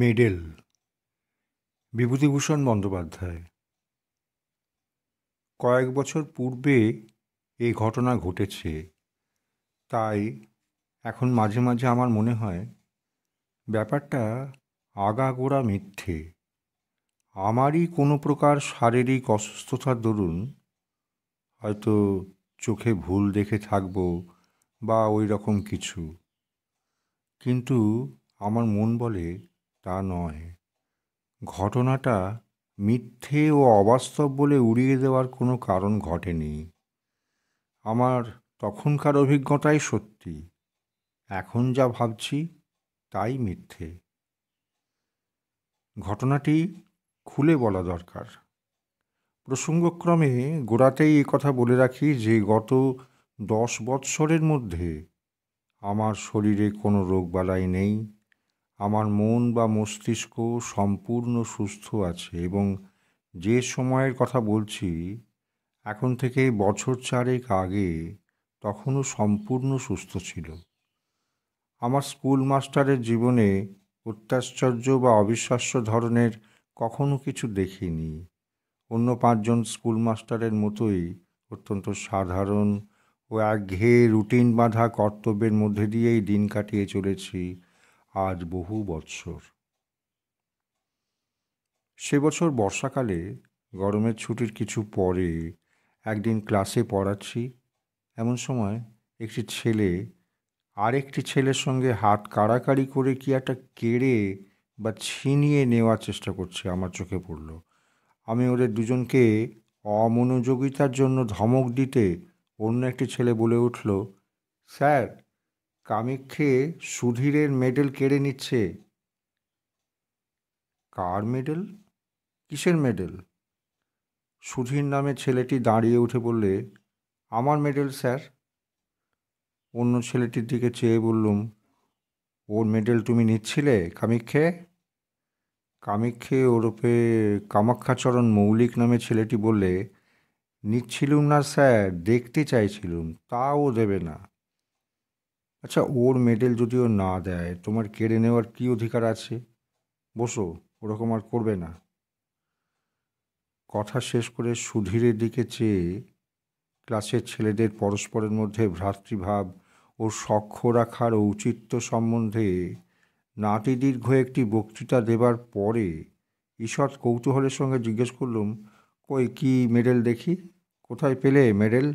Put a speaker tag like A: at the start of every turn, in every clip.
A: medal Bibhutibhushan Bandyopadhyay কয়েক বছর পূর্বে এই ঘটনা ঘটেছে তাই এখন মাঝে মাঝে আমার মনে হয় ব্যাপারটা আগাগোড়া মিথ্যে আমারই কোনো প্রকার শারীরিক অসুস্থতার দরুন হয়তো চোখে ভুল দেখে থাকবো বা ওই রকম কিছু কিন্তু আমার মন বলে তা নয় ঘটনাটা মিথ্যে ও অবাস্তব বলে উড়িয়ে দেওয়ার কোনো কারণ ঘটেনি আমার তখনকার অভিজ্ঞতাই সত্যি এখন যা ভাবছি তাই মিথ্যে ঘটনাটি খুলে বলা দরকার প্রসঙ্গক্রমে গোড়াতেই কথা বলে রাখি যে গত দশ বৎসরের মধ্যে আমার শরীরে কোনো রোগবালাই নেই আমার মন বা মস্তিষ্ক সম্পূর্ণ সুস্থ আছে এবং যে সময়ের কথা বলছি এখন থেকে বছর চারেক আগে তখনও সম্পূর্ণ সুস্থ ছিল আমার স্কুল মাস্টারের জীবনে অত্যাশ্চর্য বা অবিশ্বাস্য ধরনের কখনো কিছু দেখিনি অন্য পাঁচজন স্কুল মাস্টারের মতোই অত্যন্ত সাধারণ ও একঘেয়ে রুটিন বাঁধা কর্তব্যের মধ্যে দিয়েই দিন কাটিয়ে চলেছি আজ বহু বৎসর সে বছর বর্ষাকালে গরমের ছুটির কিছু পরে একদিন ক্লাসে পড়াচ্ছি এমন সময় একটি ছেলে আরেকটি ছেলের সঙ্গে হাত কাড়াকাড়ি করে কি একটা কেড়ে বা ছিনিয়ে নেওয়ার চেষ্টা করছে আমার চোখে পড়ল আমি ওদের দুজনকে অমনোযোগিতার জন্য ধমক দিতে অন্য একটি ছেলে বলে উঠল স্যার কামিক্ষে সুধীরের মেডেল কেড়ে নিচ্ছে কার মেডেল কিসের মেডেল সুধীর নামে ছেলেটি দাঁড়িয়ে উঠে বললে আমার মেডেল স্যার অন্য ছেলেটির দিকে চেয়ে বললুম ওর মেডেল তুমি নিচ্ছিলে কামিক্ষে কামিক্ষে ওরূপে কামাক্ষাচরণ মৌলিক নামে ছেলেটি বললে নিচ্ছিলুম না স্যার দেখতে চাইছিলুম তাও দেবে না আচ্ছা ওর মেডেল যদি ও না দেয় তোমার কেড়ে নেওয়ার কী অধিকার আছে বসো ওরকম আর করবে না কথা শেষ করে সুধীরের দিকে চেয়ে ক্লাসের ছেলেদের পরস্পরের মধ্যে ভ্রাতৃভাব ও সক্ষ রাখার ঔচিত্য সম্বন্ধে দীর্ঘ একটি বক্তৃতা দেবার পরে ঈশ্বর কৌতূহলের সঙ্গে জিজ্ঞেস করলুম কই কি মেডেল দেখি কোথায় পেলে মেডেল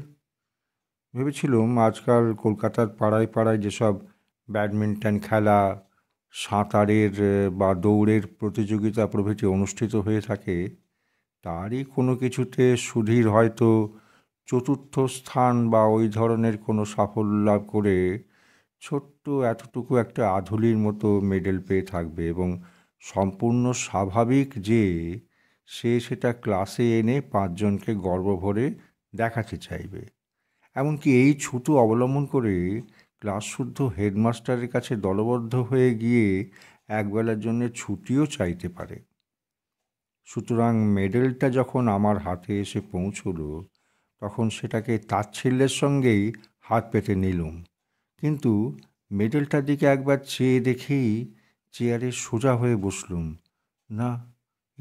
A: ভেবেছিলুম আজকাল কলকাতার পাড়ায় পাড়ায় যেসব ব্যাডমিন্টন খেলা সাঁতারের বা দৌড়ের প্রতিযোগিতা প্রভৃতি অনুষ্ঠিত হয়ে থাকে তারই কোনো কিছুতে সুধীর হয়তো চতুর্থ স্থান বা ওই ধরনের কোনো সাফল্য লাভ করে ছোট্ট এতটুকু একটা আধুলির মতো মেডেল পেয়ে থাকবে এবং সম্পূর্ণ স্বাভাবিক যে সে সেটা ক্লাসে এনে পাঁচজনকে গর্ব ভরে দেখাতে চাইবে এমনকি এই ছুটু অবলম্বন করে ক্লাসশুদ্ধ হেডমাস্টারের কাছে দলবদ্ধ হয়ে গিয়ে একবেলার জন্য ছুটিও চাইতে পারে সুতরাং মেডেলটা যখন আমার হাতে এসে পৌঁছল তখন সেটাকে তাচ্ছিল্যের সঙ্গেই হাত পেতে নিলুম কিন্তু মেডেলটার দিকে একবার চেয়ে দেখেই চেয়ারে সোজা হয়ে বসলুম না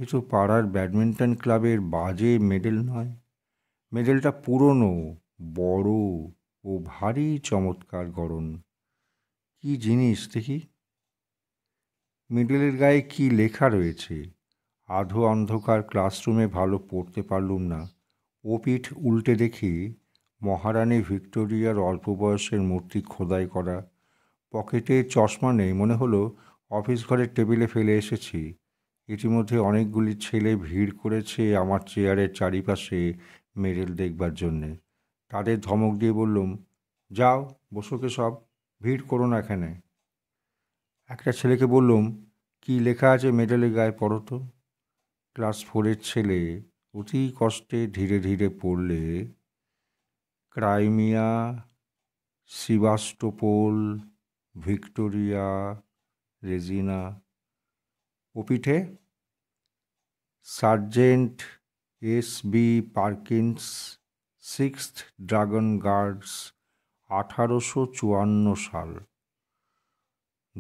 A: এ তো পাড়ার ব্যাডমিন্টন ক্লাবের বাজে মেডেল নয় মেডেলটা পুরনো বড় ও ভারী চমৎকার গড়ন কি জিনিস দেখি মিডলের গায়ে কি লেখা রয়েছে আধো অন্ধকার ক্লাসরুমে ভালো পড়তে পারলুম না ও পিঠ উল্টে দেখি মহারানী ভিক্টোরিয়ার অল্প বয়সের মূর্তি খোদাই করা পকেটে চশমা নেই মনে হলো অফিস ঘরের টেবিলে ফেলে এসেছি ইতিমধ্যে অনেকগুলি ছেলে ভিড় করেছে আমার চেয়ারের চারিপাশে মেডেল দেখবার জন্যে তাদের ধমক দিয়ে বললুম যাও বসোকে সব ভিড় করো না এখানে একটা ছেলেকে বললুম কি লেখা আছে মেডেলে গায়ে পড়ো তো ক্লাস ফোরের ছেলে অতি কষ্টে ধীরে ধীরে পড়লে ক্রাইমিয়া সিবাস্টোপোল ভিক্টোরিয়া রেজিনা ও পিঠে sergeant S B Perkins sixth dragoon guards আঠারোশো চুয়ান্ন সাল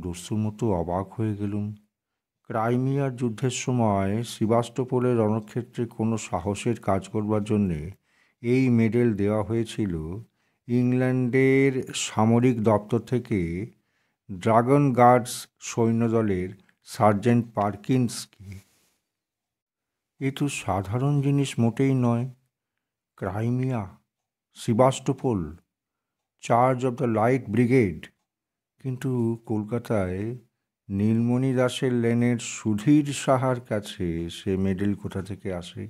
A: দস্যুমতো অবাক হয়ে গেলুম ক্রাইমিয়ার যুদ্ধের সময় সিবাস্টোপোলের রণক্ষেত্রে কোনো সাহসের কাজ করবার জন্যে এই মেডেল দেওয়া হয়েছিল ইংল্যান্ডের সামরিক দপ্তর থেকে ড্রাগন গার্ডস সৈন্যদলের সার্জেন্ট পার্কিন্সকে এ তো সাধারণ জিনিস মোটেই নয় Crimea Sebastopol charge of the light brigade কিন্তু কলকাতায় নীলমণি দাসের লেনের সুধীর সাহার কাছে সে মেডেল কোথা থেকে আসে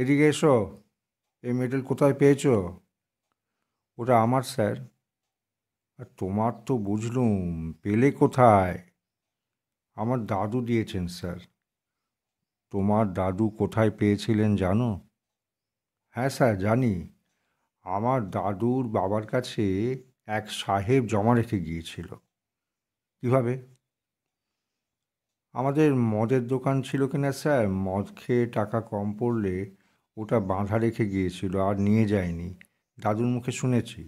A: এদিকে এসো এই মেডেল কোথায় পেয়েছ ওটা আমার স্যার আর তোমার তো বুঝলুম পেলে কোথায় আমার দাদু দিয়েছেন স্যার তোমার দাদু কোথায় পেয়েছিলেন জানো হ্যাঁ স্যার জানি আমার দাদুর বাবার কাছে এক সাহেব জমা রেখে গিয়েছিল কীভাবে আমাদের মদের দোকান ছিল কিনা স্যার মদ খেয়ে টাকা কম পড়লে ওটা বাঁধা রেখে গিয়েছিল আর নিয়ে যায়নি দাদুর মুখে শুনেছি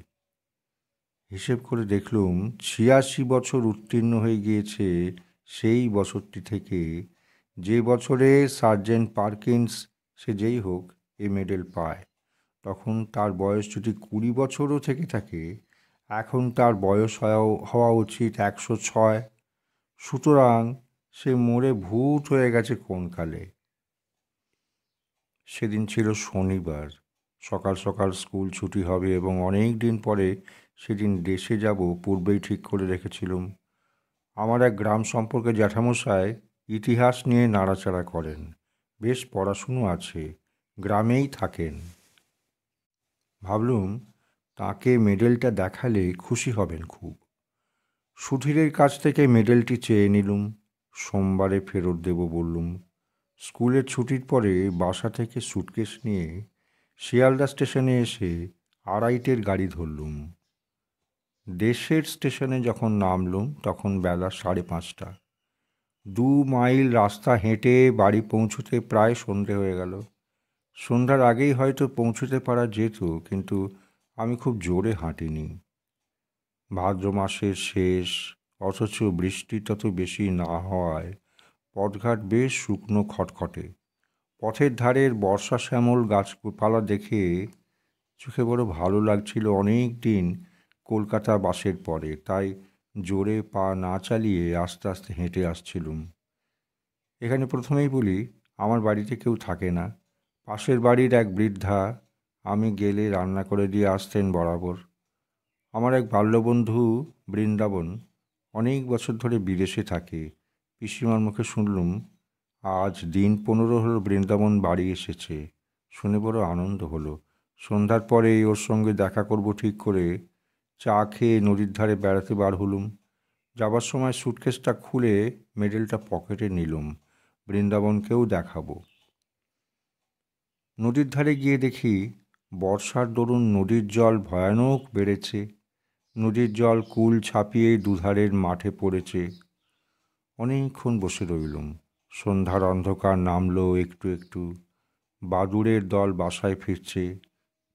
A: হিসেব করে দেখলুম ছিয়াশি বছর উত্তীর্ণ হয়ে গিয়েছে সেই বছরটি থেকে যে বছরে সার্জেন্ট পার্কিন্স সে যেই হোক এ মেডেল পায় তখন তার বয়স যদি কুড়ি বছরও থেকে থাকে এখন তার বয়স হওয়া উচিত একশো ছয় সুতরাং সে মোড়ে ভূত হয়ে গেছে কোনকালে সেদিন ছিল শনিবার সকাল সকাল স্কুল ছুটি হবে এবং অনেক দিন পরে সেদিন দেশে যাব পূর্বেই ঠিক করে রেখেছিলাম আমার এক গ্রাম সম্পর্কে জ্যাঠামশায় ইতিহাস নিয়ে নাড়াচাড়া করেন বেশ পড়াশুনো আছে গ্রামেই থাকেন ভাবলুম তাকে মেডেলটা দেখালে খুশি হবেন খুব সুধীরের কাছ থেকে মেডেলটি চেয়ে নিলুম সোমবারে ফেরত দেব বললুম স্কুলের ছুটির পরে বাসা থেকে সুটকেস নিয়ে শিয়ালদা স্টেশনে এসে আড়াইটের গাড়ি ধরলুম দেশের স্টেশনে যখন নামলুম তখন বেলা সাড়ে পাঁচটা দু মাইল রাস্তা হেঁটে বাড়ি পৌঁছতে প্রায় সন্ধে হয়ে গেল সন্ধ্যার আগেই হয়তো পৌঁছতে পারা যেত কিন্তু আমি খুব জোরে হাঁটিনি ভাদ্র মাসের শেষ অথচ বৃষ্টি তত বেশি না হওয়ায় পথঘাট বেশ শুকনো খটখটে পথের ধারের বর্ষা শ্যামল গাছপালা দেখে চোখে বড় ভালো লাগছিল অনেক দিন কলকাতা বাসের পরে তাই জোরে পা না চালিয়ে আস্তে আস্তে হেঁটে আসছিলুম এখানে প্রথমেই বলি আমার বাড়িতে কেউ থাকে না পাশের বাড়ির এক বৃদ্ধা আমি গেলে রান্না করে দিয়ে আসতেন বরাবর আমার এক বাল্যবন্ধু বৃন্দাবন অনেক বছর ধরে বিদেশে থাকে পিসিমার মুখে শুনলুম আজ দিন পনেরো হল বৃন্দাবন বাড়ি এসেছে শুনে বড় আনন্দ হলো সন্ধ্যার পরে ওর সঙ্গে দেখা করব ঠিক করে চা খেয়ে নদীর ধারে বেড়াতে বার হলুম যাবার সময় সুটকেসটা খুলে মেডেলটা পকেটে নিলুম বৃন্দাবনকেও দেখাবো নদীর ধারে গিয়ে দেখি বর্ষার দরুন নদীর জল ভয়ানক বেড়েছে নদীর জল কুল ছাপিয়ে দুধারের মাঠে পড়েছে অনেকক্ষণ বসে রইলুম সন্ধ্যার অন্ধকার নামলো একটু একটু বাদুড়ের দল বাসায় ফিরছে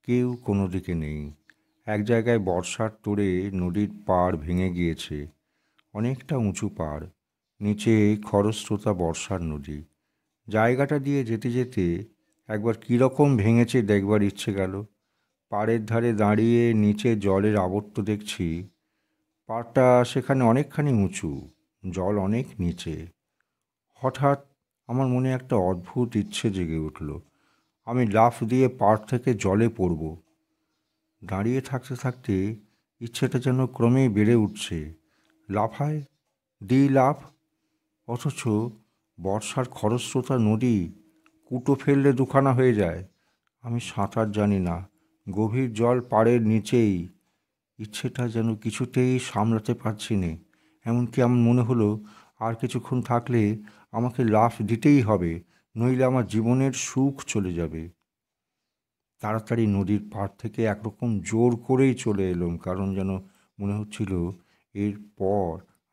A: কেউ কোনো দিকে নেই এক জায়গায় বর্ষার তোড়ে নদীর পাড় ভেঙে গিয়েছে অনেকটা উঁচু পাড় নিচে খরস্রোতা বর্ষার নদী জায়গাটা দিয়ে যেতে যেতে একবার কীরকম ভেঙেছে দেখবার ইচ্ছে গেল পাড়ের ধারে দাঁড়িয়ে নিচে জলের আবর্ত দেখছি পাড়টা সেখানে অনেকখানি উঁচু জল অনেক নিচে হঠাৎ আমার মনে একটা অদ্ভুত ইচ্ছে জেগে উঠল আমি লাফ দিয়ে পাড় থেকে জলে পড়ব দাঁড়িয়ে থাকতে থাকতে ইচ্ছেটা যেন ক্রমেই বেড়ে উঠছে লাফায় দিই লাফ অথচ বর্ষার খরস্রোতা নদী কুটো ফেললে দুখানা হয়ে যায় আমি সাঁতার জানি না গভীর জল পাড়ের নিচেই ইচ্ছেটা যেন কিছুতেই সামলাতে পারছি না এমনকি আমার মনে হলো আর কিছুক্ষণ থাকলে আমাকে লাফ দিতেই হবে নইলে আমার জীবনের সুখ চলে যাবে তাড়াতাড়ি নদীর পাড় থেকে একরকম জোর করেই চলে এলাম কারণ যেন মনে হচ্ছিল এরপর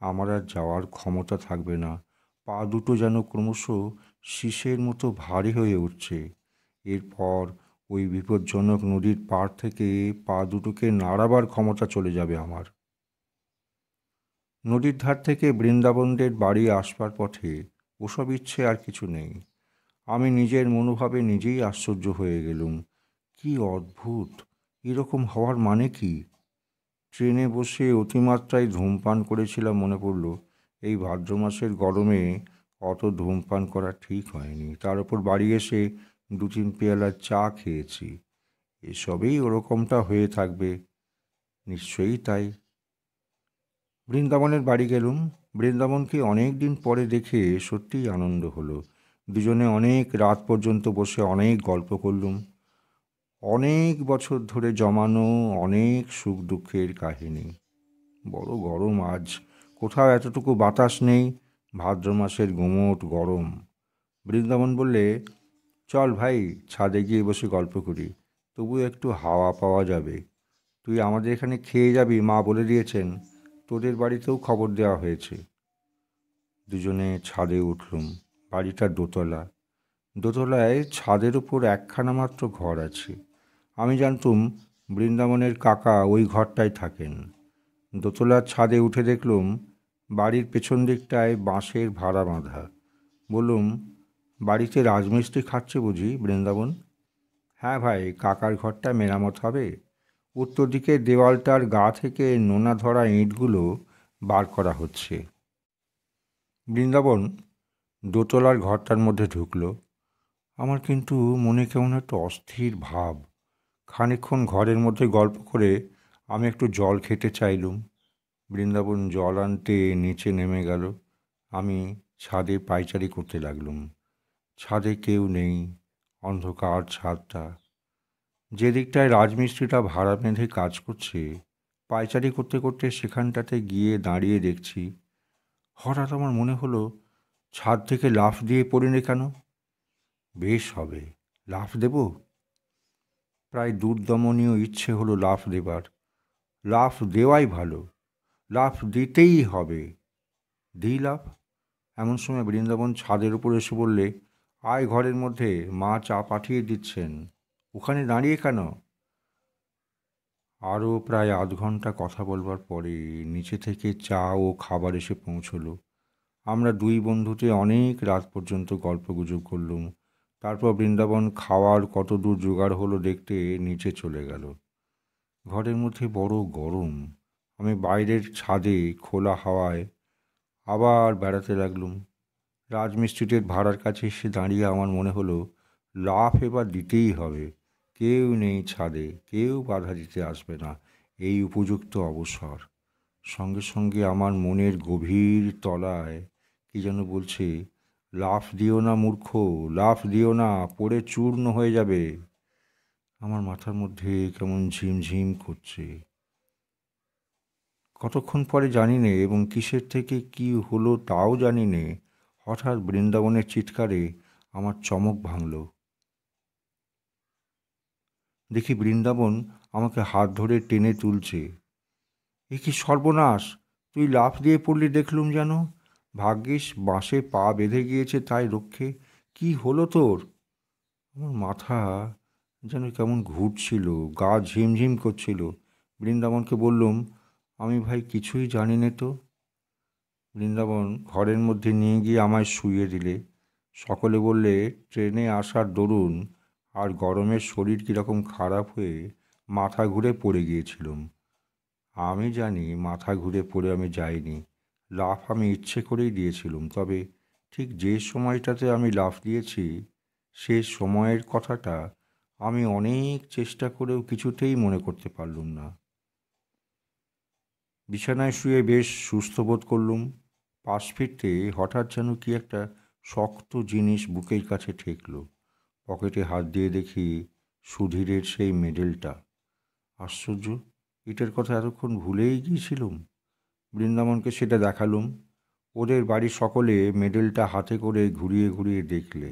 A: আমার আর যাওয়ার ক্ষমতা থাকবে না পা দুটো যেন ক্রমশ শীষের মতো ভারী হয়ে উঠছে এরপর ওই বিপজ্জনক নদীর পাড় থেকে পা দুটোকে নাড়াবার ক্ষমতা চলে যাবে আমার নদীর ধার থেকে বৃন্দাবনদের বাড়ি আসবার পথে ওসব ইচ্ছে আর কিছু নেই আমি নিজের মনোভাবে নিজেই আশ্চর্য হয়ে গেলুম কি অদ্ভুত এরকম হওয়ার মানে কি ট্রেনে বসে অতিমাত্রায় ধূমপান করেছিলাম মনে পড়ল এই ভাদ্র মাসের গরমে অত ধূমপান করা ঠিক হয়নি তার উপর বাড়ি এসে দু তিন পেয়ালা চা খেয়েছি এসবেই ওরকমটা হয়ে থাকবে নিশ্চয়ই তাই বৃন্দাবনের বাড়ি গেলুম বৃন্দাবনকে অনেক দিন পরে দেখে সত্যিই আনন্দ হলো দুজনে অনেক রাত পর্যন্ত বসে অনেক গল্প করলুম অনেক বছর ধরে জমানো অনেক সুখ দুঃখের কাহিনী বড় গরম আজ কোথাও এতটুকু বাতাস নেই ভাদ্র মাসের গুমোট গরম বৃন্দাবন বললে চল ভাই ছাদে গিয়ে বসে গল্প করি তবু একটু হাওয়া পাওয়া যাবে তুই আমাদের এখানে খেয়ে যাবি মা বলে দিয়েছেন তোদের বাড়িতেও খবর দেওয়া হয়েছে দুজনে ছাদে উঠলুম বাড়িটা দোতলা দোতলায় ছাদের উপর একখানা মাত্র ঘর আছে আমি জানতুম বৃন্দাবনের কাকা ওই ঘরটায় থাকেন দোতলার ছাদে উঠে দেখলুম বাড়ির পেছন দিকটায় বাঁশের ভাড়া বাঁধা বলুম বাড়িতে রাজমিস্ত্রি খাচ্ছে বুঝি বৃন্দাবন হ্যাঁ ভাই কাকার ঘরটা মেরামত হবে উত্তর দিকে দেওয়ালটার গা থেকে নোনা ধরা ইঁটগুলো বার করা হচ্ছে বৃন্দাবন দোতলার ঘরটার মধ্যে ঢুকল আমার কিন্তু মনে কেমন একটা অস্থির ভাব খানিক্ষণ ঘরের মধ্যে গল্প করে আমি একটু জল খেতে চাইলুম বৃন্দাবন জল আনতে নিচে নেমে গেল আমি ছাদে পায়চারি করতে লাগলুম ছাদে কেউ নেই অন্ধকার ছাদটা যে দিকটায় রাজমিস্ত্রিটা ভাড়া বেঁধে কাজ করছে পায়চারি করতে করতে সেখানটাতে গিয়ে দাঁড়িয়ে দেখছি হঠাৎ আমার মনে হলো ছাদ থেকে লাফ দিয়ে পড়িনি কেন বেশ হবে লাফ দেব প্রায় দুর্দমনীয় ইচ্ছে হলো লাফ দেবার লাফ দেওয়াই ভালো লাফ দিতেই হবে দিই লাফ এমন সময় বৃন্দাবন ছাদের উপর এসে বললে আয় ঘরের মধ্যে মা চা পাঠিয়ে দিচ্ছেন ওখানে দাঁড়িয়ে কেন আরও প্রায় আধ ঘন্টা কথা বলবার পরে নিচে থেকে চা ও খাবার এসে পৌঁছলো আমরা দুই বন্ধুতে অনেক রাত পর্যন্ত গল্পগুজব করলুম তারপর বৃন্দাবন খাওয়ার কত দূর জোগাড় হলো দেখতে নিচে চলে গেল ঘরের মধ্যে বড় গরম আমি বাইরের ছাদে খোলা হাওয়ায় আবার বেড়াতে লাগলুম রাজমিস্ত্রিটের ভাড়ার কাছে এসে দাঁড়িয়ে আমার মনে হলো লাফ এবার দিতেই হবে কেউ নেই ছাদে কেউ বাধা দিতে আসবে না এই উপযুক্ত অবসর সঙ্গে সঙ্গে আমার মনের গভীর তলায় কি যেন বলছে লাফ দিও না মূর্খ লাফ দিও না পড়ে চূর্ণ হয়ে যাবে আমার মাথার মধ্যে কেমন ঝিমঝিম করছে কতক্ষণ পরে জানি নে এবং কিসের থেকে কি হলো তাও জানি নে হঠাৎ বৃন্দাবনের চিৎকারে আমার চমক ভাঙল দেখি বৃন্দাবন আমাকে হাত ধরে টেনে তুলছে এ কি সর্বনাশ তুই লাফ দিয়ে পড়লি দেখলুম যেন ভাগ্যিস বাঁশে পা বেঁধে গিয়েছে তাই রক্ষে কি হলো তোর আমার মাথা যেন কেমন ঘুরছিল গা ঝিমঝিম করছিল বৃন্দাবনকে বললুম আমি ভাই কিছুই জানি নে তো বৃন্দাবন ঘরের মধ্যে নিয়ে গিয়ে আমায় শুয়ে দিলে সকলে বললে ট্রেনে আসার দরুন আর গরমের শরীর কীরকম খারাপ হয়ে মাথা ঘুরে পড়ে গিয়েছিলাম আমি জানি মাথা ঘুরে পড়ে আমি যাইনি লাফ আমি ইচ্ছে করেই দিয়েছিলাম তবে ঠিক যে সময়টাতে আমি লাফ দিয়েছি সে সময়ের কথাটা আমি অনেক চেষ্টা করেও কিছুতেই মনে করতে পারলুম না বিছানায় শুয়ে বেশ সুস্থ বোধ করলুম পাশ ফিরতে হঠাৎ যেন কি একটা শক্ত জিনিস বুকের কাছে ঠেকল পকেটে হাত দিয়ে দেখি সুধীরের সেই মেডেলটা আশ্চর্য এটার কথা এতক্ষণ ভুলেই গিয়েছিলুম বৃন্দাবনকে সেটা দেখালুম ওদের বাড়ির সকলে মেডেলটা হাতে করে ঘুরিয়ে ঘুরিয়ে দেখলে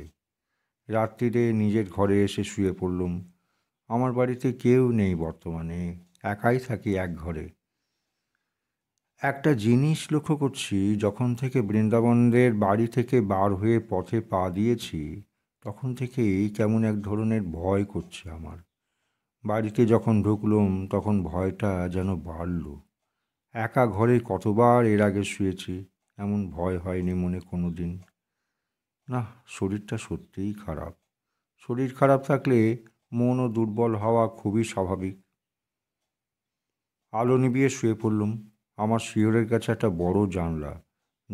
A: রাত্রিরে নিজের ঘরে এসে শুয়ে পড়লুম আমার বাড়িতে কেউ নেই বর্তমানে একাই থাকি এক ঘরে একটা জিনিস লক্ষ্য করছি যখন থেকে বৃন্দাবনদের বাড়ি থেকে বার হয়ে পথে পা দিয়েছি তখন থেকেই কেমন এক ধরনের ভয় করছে আমার বাড়িতে যখন ঢুকলুম তখন ভয়টা যেন বাড়ল একা ঘরে কতবার এর আগে শুয়েছি এমন ভয় হয়নি মনে কোনো দিন না শরীরটা সত্যিই খারাপ শরীর খারাপ থাকলে মনও দুর্বল হওয়া খুবই স্বাভাবিক আলো নিবিয়ে শুয়ে পড়লুম আমার শিয়রের কাছে একটা বড় জানলা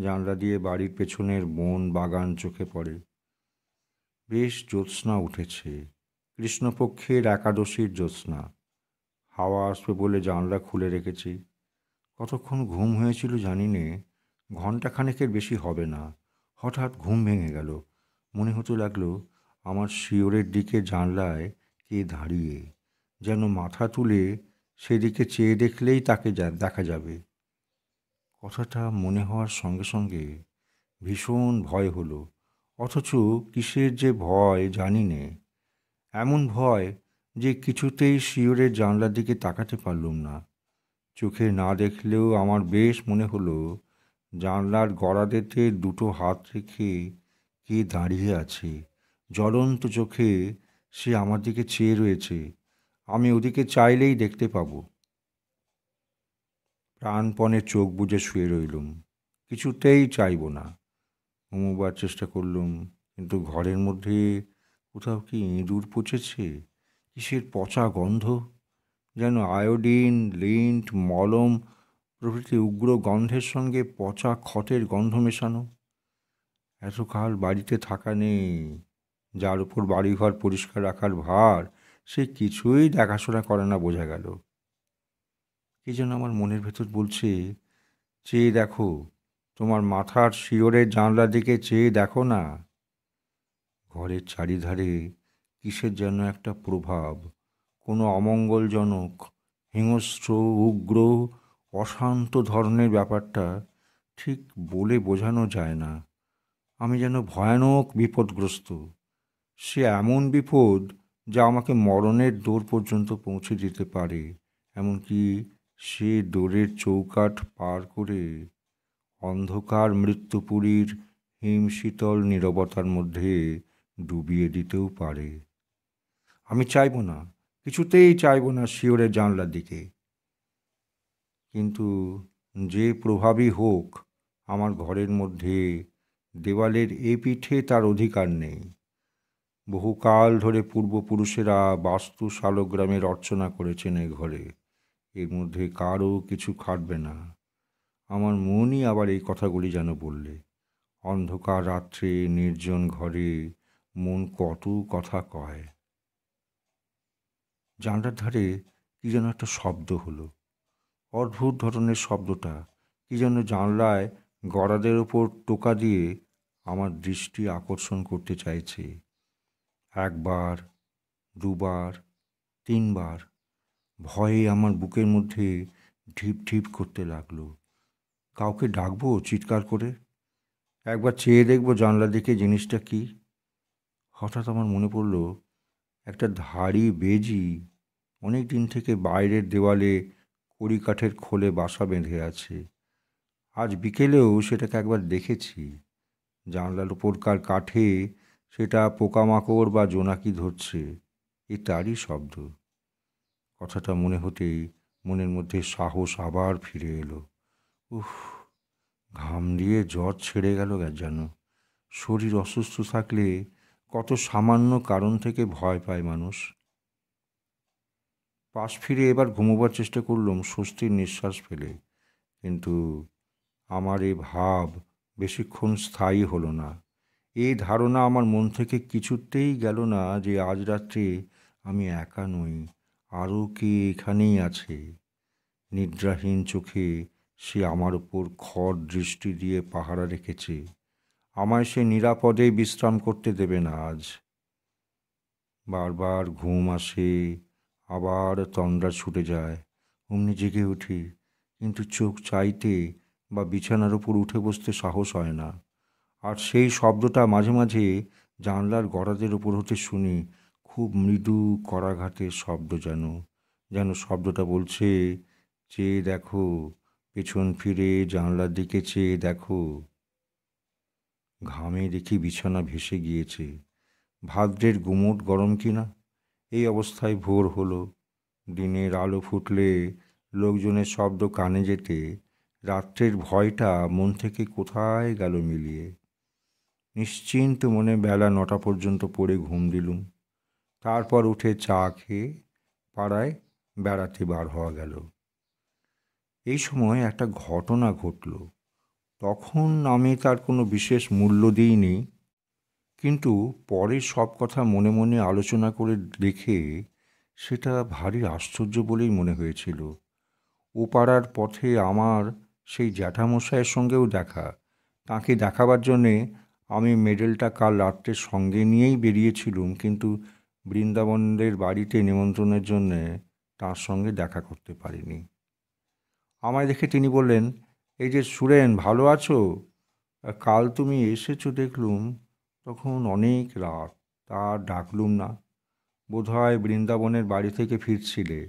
A: জানলা দিয়ে বাড়ির পেছনের বন বাগান চোখে পড়ে বেশ জ্যোৎস্না উঠেছে কৃষ্ণপক্ষের একাদশীর জ্যোৎস্না হাওয়া আসবে বলে জানলা খুলে রেখেছি কতক্ষণ ঘুম হয়েছিল জানি নে ঘণ্টাখানেকের বেশি হবে না হঠাৎ ঘুম ভেঙে গেল মনে হতে লাগলো আমার শিওরের দিকে জানলায় কে দাঁড়িয়ে যেন মাথা তুলে সেদিকে চেয়ে দেখলেই তাকে দেখা যাবে কথাটা মনে হওয়ার সঙ্গে সঙ্গে ভীষণ ভয় হলো অথচ কিসের যে ভয় জানি নে এমন ভয় যে কিছুতেই শিওরের জানলার দিকে তাকাতে পারলুম না চোখে না দেখলেও আমার বেশ মনে হলো জানলার গড়াদেতে দুটো হাত রেখে কে দাঁড়িয়ে আছে জ্বলন্ত চোখে সে আমার দিকে চেয়ে রয়েছে আমি ওদিকে চাইলেই দেখতে পাবো প্রাণপণে চোখ বুঝে শুয়ে রইলুম কিছুতেই চাইব না ঘুমোবার চেষ্টা করলুম কিন্তু ঘরের মধ্যে কোথাও কি ইঁদুর পচেছে কিসের পচা গন্ধ যেন আয়োডিন লিন্ট মলম প্রভৃতি উগ্র গন্ধের সঙ্গে পচা খতের গন্ধ মেশানো এতকাল বাড়িতে থাকা নেই যার উপর বাড়িঘর পরিষ্কার রাখার ভার সে কিছুই দেখাশোনা করে না বোঝা গেল কে যেন আমার মনের ভেতর বলছে চেয়ে দেখো তোমার মাথার শিওরের জানলা দিকে চেয়ে দেখো না ঘরের চারিধারে কিসের যেন একটা প্রভাব কোনো অমঙ্গলজনক হিংস্র উগ্র অশান্ত ধরনের ব্যাপারটা ঠিক বলে বোঝানো যায় না আমি যেন ভয়ানক বিপদগ্রস্ত সে এমন বিপদ যা আমাকে মরণের দৌড় পর্যন্ত পৌঁছে দিতে পারে এমনকি সে দোরের চৌকাঠ পার করে অন্ধকার মৃত্যুপুরীর হিমশীতল নীরবতার মধ্যে ডুবিয়ে দিতেও পারে আমি চাইব না কিছুতেই চাইব না শিওরের জানলার দিকে কিন্তু যে প্রভাবই হোক আমার ঘরের মধ্যে দেওয়ালের এ পিঠে তার অধিকার নেই বহুকাল ধরে পূর্বপুরুষেরা বাস্তু শালগ্রামের অর্চনা করেছেন এ ঘরে এর মধ্যে কারও কিছু খাটবে না আমার মনই আবার এই কথাগুলি যেন বললে অন্ধকার রাত্রে নির্জন ঘরে মন কত কথা কয় জানলার ধারে কী যেন একটা শব্দ হলো অদ্ভুত ধরনের শব্দটা কী যেন জানলায় গড়াদের ওপর টোকা দিয়ে আমার দৃষ্টি আকর্ষণ করতে চাইছে একবার দুবার তিনবার ভয়ে আমার বুকের মধ্যে ঢিপ ঢিপ করতে লাগলো কাউকে ডাকবো চিৎকার করে একবার চেয়ে দেখবো জানলা দেখে জিনিসটা কি হঠাৎ আমার মনে পড়ল একটা ধাড়ি বেজি অনেক দিন থেকে বাইরের দেওয়ালে কাঠের খোলে বাসা বেঁধে আছে আজ বিকেলেও সেটাকে একবার দেখেছি জানলার উপরকার কাঠে সেটা পোকামাকড় বা জোনাকি ধরছে এ তারই শব্দ কথাটা মনে হতেই মনের মধ্যে সাহস আবার ফিরে এলো উফ ঘাম দিয়ে জ্বর ছেড়ে গেল যেন শরীর অসুস্থ থাকলে কত সামান্য কারণ থেকে ভয় পায় মানুষ পাশ ফিরে এবার ঘুমোবার চেষ্টা করলাম স্বস্তির নিঃশ্বাস ফেলে কিন্তু আমার এই ভাব বেশিক্ষণ স্থায়ী হলো না এই ধারণা আমার মন থেকে কিছুতেই গেল না যে আজ রাত্রে আমি একা নই আরও কে এখানেই আছে নিদ্রাহীন চোখে সে আমার উপর খড় দৃষ্টি দিয়ে পাহারা রেখেছে আমায় সে নিরাপদেই বিশ্রাম করতে দেবে না আজ বারবার ঘুম আসে আবার তন্দ্রা ছুটে যায় অমনি জেগে উঠি কিন্তু চোখ চাইতে বা বিছানার ওপর উঠে বসতে সাহস হয় না আর সেই শব্দটা মাঝে মাঝে জানলার গড়াদের ওপর হতে শুনি খুব মৃদু করাঘাতের শব্দ যেন যেন শব্দটা বলছে চেয়ে দেখো পেছন ফিরে জানলার দিকে চেয়ে দেখো ঘামে দেখি বিছানা ভেসে গিয়েছে ভাদ্রের গুমোট গরম কিনা এই অবস্থায় ভোর হলো দিনের আলো ফুটলে লোকজনের শব্দ কানে যেতে রাত্রের ভয়টা মন থেকে কোথায় গেল মিলিয়ে নিশ্চিন্ত মনে বেলা নটা পর্যন্ত পড়ে ঘুম দিলুম তারপর উঠে চা খেয়ে পাড়ায় বেড়াতে বার হওয়া গেল এই সময় একটা ঘটনা ঘটল তখন আমি তার কোনো বিশেষ মূল্য দিইনি কিন্তু পরে সব কথা মনে মনে আলোচনা করে দেখে সেটা ভারী আশ্চর্য বলেই মনে হয়েছিল ওপাড়ার পথে আমার সেই জ্যাঠামশাইয়ের সঙ্গেও দেখা তাকে দেখাবার জন্যে আমি মেডেলটা কাল রাত্রের সঙ্গে নিয়েই বেরিয়েছিলুম কিন্তু বৃন্দাবনের বাড়িতে নিমন্ত্রণের জন্যে তার সঙ্গে দেখা করতে পারিনি আমায় দেখে তিনি বললেন এই যে সুরেন ভালো আছো কাল তুমি এসেছো দেখলুম তখন অনেক রাত তার ডাকলুম না বোধহয় বৃন্দাবনের বাড়ি থেকে ফিরছিলে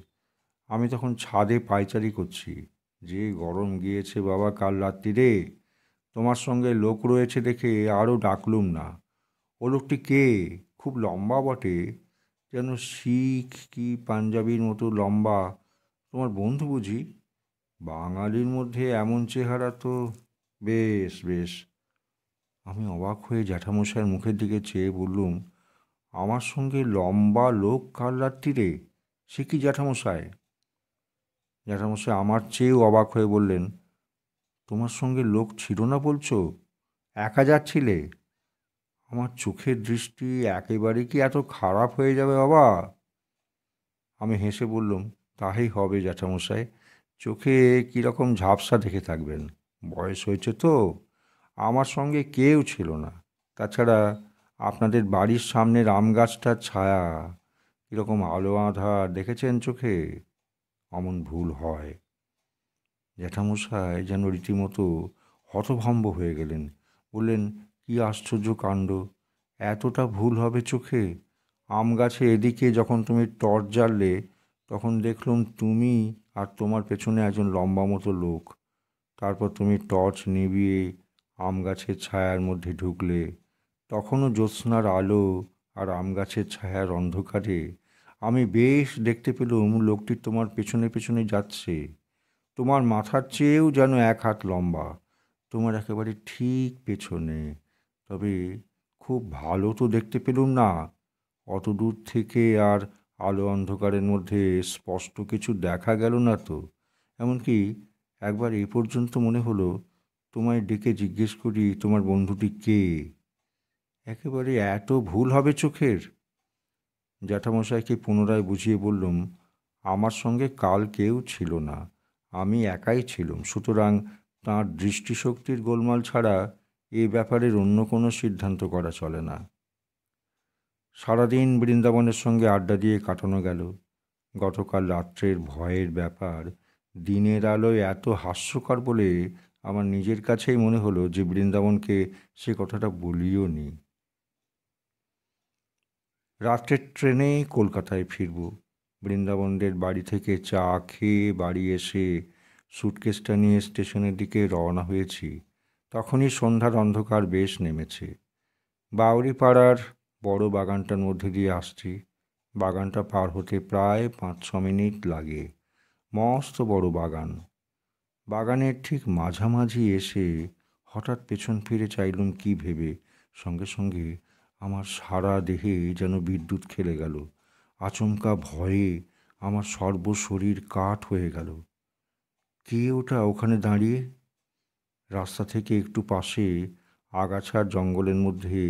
A: আমি তখন ছাদে পায়চারি করছি যে গরম গিয়েছে বাবা কাল রাত্রিরে তোমার সঙ্গে লোক রয়েছে দেখে আরও ডাকলুম না ও লোকটি কে খুব লম্বা বটে যেন শিখ কি পাঞ্জাবির মতো লম্বা তোমার বন্ধু বুঝি বাঙালির মধ্যে এমন চেহারা তো বেশ বেশ আমি অবাক হয়ে জ্যাঠামশাইয়ের মুখের দিকে চেয়ে বললুম আমার সঙ্গে লম্বা লোক কার রাত্রিরে সে কি জ্যাঠামশাই জ্যাঠামশাই আমার চেয়েও অবাক হয়ে বললেন তোমার সঙ্গে লোক ছিল না বলছো একা যাচ্ছিলে আমার চোখের দৃষ্টি একেবারে কি এত খারাপ হয়ে যাবে বাবা আমি হেসে বললুম তাহাই হবে জ্যাঠামশাই চোখে কীরকম ঝাপসা দেখে থাকবেন বয়স হয়েছে তো আমার সঙ্গে কেউ ছিল না তাছাড়া আপনাদের বাড়ির সামনের আম গাছটার ছায়া কীরকম আলো আধা দেখেছেন চোখে অমন ভুল হয় জ্যাঠামশাই যেন রীতিমতো হতভম্ব হয়ে গেলেন বললেন কি আশ্চর্য কাণ্ড এতটা ভুল হবে চোখে আম গাছে এদিকে যখন তুমি টর্চ জ্বাললে তখন দেখলুম তুমি আর তোমার পেছনে একজন লম্বা মতো লোক তারপর তুমি টর্চ নিবিয়ে আম গাছের ছায়ার মধ্যে ঢুকলে তখনও জ্যোৎস্নার আলো আর আম গাছের ছায়ার অন্ধকারে আমি বেশ দেখতে পেলুম লোকটি তোমার পেছনে পেছনে যাচ্ছে তোমার মাথার চেয়েও যেন এক হাত লম্বা তোমার একেবারে ঠিক পেছনে তবে খুব ভালো তো দেখতে পেলুম না অত দূর থেকে আর আলো অন্ধকারের মধ্যে স্পষ্ট কিছু দেখা গেল না তো এমনকি একবার এ পর্যন্ত মনে হলো তোমায় ডেকে জিজ্ঞেস করি তোমার বন্ধুটি কে একেবারে এত ভুল হবে চোখের জ্যাঠামশাইকে পুনরায় বুঝিয়ে বললুম আমার সঙ্গে কাল কেউ ছিল না আমি একাই ছিলাম সুতরাং তাঁর দৃষ্টিশক্তির গোলমাল ছাড়া এই ব্যাপারের অন্য কোনো সিদ্ধান্ত করা চলে না সারাদিন বৃন্দাবনের সঙ্গে আড্ডা দিয়ে কাটানো গেল গতকাল রাত্রের ভয়ের ব্যাপার দিনের আলোয় এত হাস্যকর বলে আমার নিজের কাছেই মনে হলো যে বৃন্দাবনকে সে কথাটা বলিও নি রাত্রের ট্রেনে কলকাতায় ফিরব বৃন্দাবনদের বাড়ি থেকে চা খেয়ে বাড়ি এসে সুটকেসটা নিয়ে স্টেশনের দিকে রওনা হয়েছি তখনই সন্ধ্যার অন্ধকার বেশ নেমেছে বাউরিপাড়ার বড় বাগানটার মধ্যে দিয়ে আসছি বাগানটা পার হতে প্রায় পাঁচ ছ মিনিট লাগে মস্ত বড় বাগান বাগানের ঠিক মাঝামাঝি এসে হঠাৎ পেছন ফিরে চাইলুম কি ভেবে সঙ্গে সঙ্গে আমার সারা দেহে যেন বিদ্যুৎ খেলে গেল আচমকা ভয়ে আমার সর্বশরীর কাঠ হয়ে গেল কে ওটা ওখানে দাঁড়িয়ে রাস্তা থেকে একটু পাশে আগাছার জঙ্গলের মধ্যে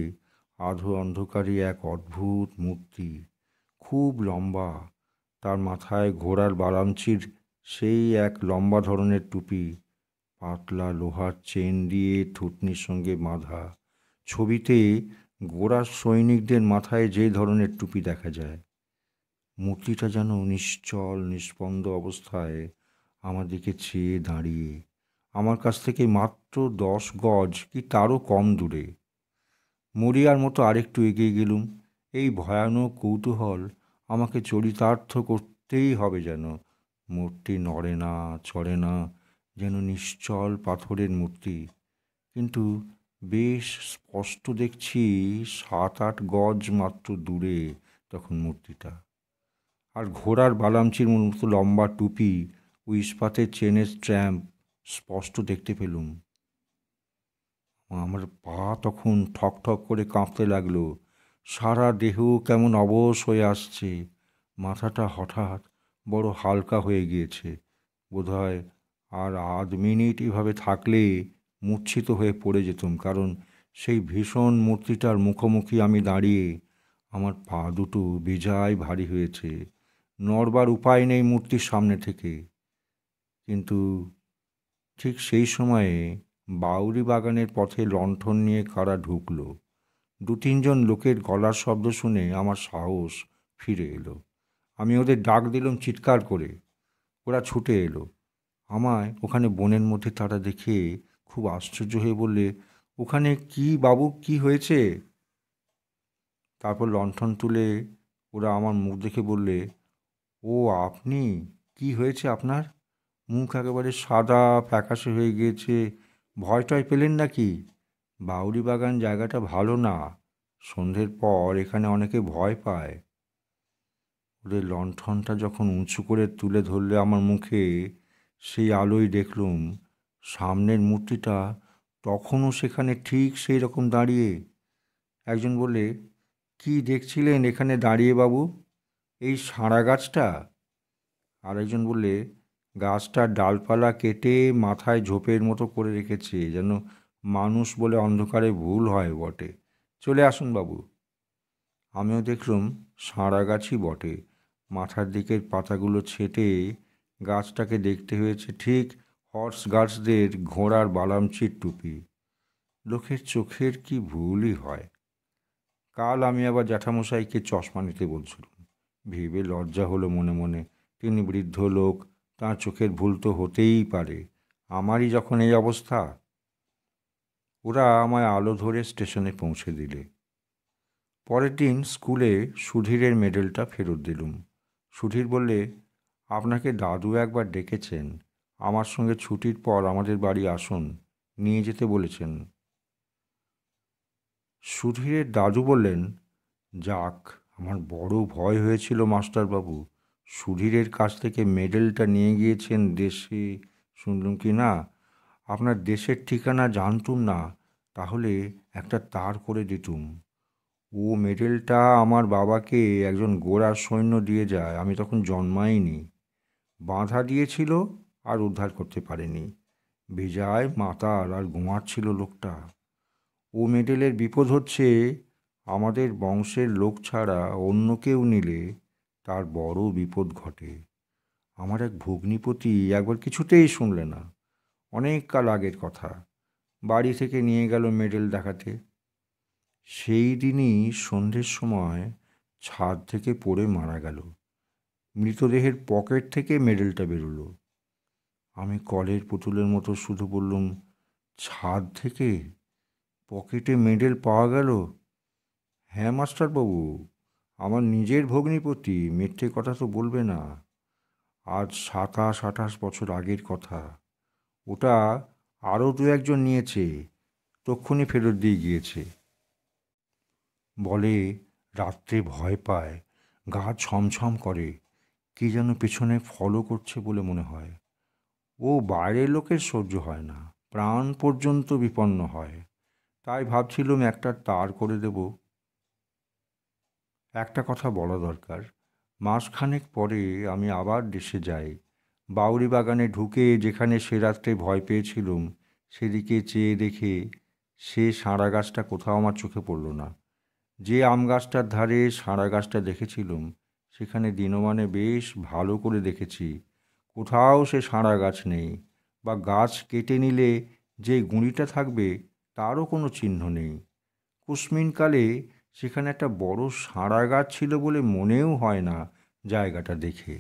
A: আধো অন্ধকারে এক অদ্ভুত মূর্তি খুব লম্বা তার মাথায় ঘোড়ার বালামচির সেই এক লম্বা ধরনের টুপি পাতলা লোহার চেন দিয়ে থুটনির সঙ্গে বাঁধা ছবিতে গোড়ার সৈনিকদের মাথায় যে ধরনের টুপি দেখা যায় মূর্তিটা যেন নিশ্চল নিষ্পন্দ অবস্থায় আমার দিকে চেয়ে দাঁড়িয়ে আমার কাছ থেকে মাত্র দশ গজ কি তারও কম দূরে মরিয়ার মতো আরেকটু এগিয়ে গেলুম এই ভয়ানক কৌতূহল আমাকে চরিতার্থ করতেই হবে যেন মূর্তি নড়ে না চড়ে না যেন নিশ্চল পাথরের মূর্তি কিন্তু বেশ স্পষ্ট দেখছি সাত আট গজ মাত্র দূরে তখন মূর্তিটা আর ঘোড়ার বালামচির মতো লম্বা টুপি ও ইস্পাতের চেনের স্ট্র্যাম্প স্পষ্ট দেখতে পেলুম আমার পা তখন ঠক ঠক করে কাঁপতে লাগলো সারা দেহ কেমন অবশ হয়ে আসছে মাথাটা হঠাৎ বড় হালকা হয়ে গিয়েছে বোধহয় আর আধ মিনিট এভাবে থাকলে মূর্ছিত হয়ে পড়ে যেতাম কারণ সেই ভীষণ মূর্তিটার মুখোমুখি আমি দাঁড়িয়ে আমার পা দুটো বেজায় ভারী হয়েছে নড়বার উপায় নেই মূর্তির সামনে থেকে কিন্তু ঠিক সেই সময়ে বাউরি বাগানের পথে লণ্ঠন নিয়ে কারা ঢুকল দু তিনজন লোকের গলার শব্দ শুনে আমার সাহস ফিরে এলো আমি ওদের ডাক দিলাম চিৎকার করে ওরা ছুটে এলো আমায় ওখানে বোনের মধ্যে তারা দেখে খুব আশ্চর্য হয়ে বললে ওখানে কি বাবু কি হয়েছে তারপর লণ্ঠন তুলে ওরা আমার মুখ দেখে বললে ও আপনি কি হয়েছে আপনার মুখ একেবারে সাদা ফ্যাকাশে হয়ে গিয়েছে ভয়টয় পেলেন নাকি বাউরি বাগান জায়গাটা ভালো না সন্ধ্যের পর এখানে অনেকে ভয় পায় ওদের লণ্ঠনটা যখন উঁচু করে তুলে ধরলে আমার মুখে সেই আলোই দেখলুম সামনের মূর্তিটা তখনও সেখানে ঠিক সেই রকম দাঁড়িয়ে একজন বলে কি দেখছিলেন এখানে দাঁড়িয়ে বাবু এই সাঁড়া গাছটা আরেকজন বললে গাছটার ডালপালা কেটে মাথায় ঝোপের মতো করে রেখেছে যেন মানুষ বলে অন্ধকারে ভুল হয় বটে চলে আসুন বাবু আমিও দেখলুম সাঁড়া গাছই বটে মাথার দিকের পাতাগুলো ছেটে গাছটাকে দেখতে হয়েছে ঠিক হর্স গার্ডসদের ঘোড়ার বালামচির টুপি লোকের চোখের কি ভুলই হয় কাল আমি আবার জ্যাঠামশাইকে চশমা নিতে বলছিলাম ভেবে লজ্জা হলো মনে মনে তিনি বৃদ্ধ লোক তাঁর চোখের ভুল তো হতেই পারে আমারই যখন এই অবস্থা ওরা আমায় আলো ধরে স্টেশনে পৌঁছে দিলে পরের দিন স্কুলে সুধীরের মেডেলটা ফেরত দিলুম সুধীর বললে আপনাকে দাদু একবার ডেকেছেন আমার সঙ্গে ছুটির পর আমাদের বাড়ি আসুন নিয়ে যেতে বলেছেন সুধীরের দাদু বললেন যাক আমার বড় ভয় হয়েছিল মাস্টারবাবু সুধীরের কাছ থেকে মেডেলটা নিয়ে গিয়েছেন দেশে শুনলুম কি না আপনার দেশের ঠিকানা জানতুম না তাহলে একটা তার করে দিতুম ও মেডেলটা আমার বাবাকে একজন গোড়ার সৈন্য দিয়ে যায় আমি তখন জন্মাইনি বাঁধা দিয়েছিল আর উদ্ধার করতে পারেনি ভিজায় মাতাল আর ঘুমাচ্ছিল লোকটা ও মেডেলের বিপদ হচ্ছে আমাদের বংশের লোক ছাড়া অন্য কেউ নিলে তার বড় বিপদ ঘটে আমার এক ভগ্নিপতি একবার কিছুতেই শুনলে না অনেক কাল আগের কথা বাড়ি থেকে নিয়ে গেল মেডেল দেখাতে সেই দিনই সন্ধ্যের সময় ছাদ থেকে পড়ে মারা গেল মৃতদেহের পকেট থেকে মেডেলটা বেরোলো আমি কলের পুতুলের মতো শুধু বললুম ছাদ থেকে পকেটে মেডেল পাওয়া গেল হ্যাঁ মাস্টারবাবু আমার নিজের ভগ্নীপতি মিথ্যে কথা তো বলবে না আজ সাতাশ আঠাশ বছর আগের কথা ওটা আরও দু একজন নিয়েছে তক্ষণি ফেরত দিয়ে গিয়েছে বলে রাত্রে ভয় পায় গা ছমছম করে কি যেন পেছনে ফলো করছে বলে মনে হয় ও বাইরের লোকের সহ্য হয় না প্রাণ পর্যন্ত বিপন্ন হয় তাই ভাবছিলাম একটা তার করে দেবো একটা কথা বলা দরকার মাসখানেক পরে আমি আবার দেশে যাই বাউরি বাগানে ঢুকে যেখানে সে রাত্রে ভয় পেয়েছিলুম সেদিকে চেয়ে দেখে সে সাঁড়া গাছটা কোথাও আমার চোখে পড়ল না যে আম গাছটার ধারে সাঁড়া গাছটা দেখেছিলুম সেখানে দিনমানে বেশ ভালো করে দেখেছি কোথাও সে সাঁড়া গাছ নেই বা গাছ কেটে নিলে যে গুঁড়িটা থাকবে তারও কোনো চিহ্ন নেই কুসমিনকালে সেখানে একটা বড় সাঁড়া গাছ ছিল বলে মনেও হয় না জায়গাটা দেখে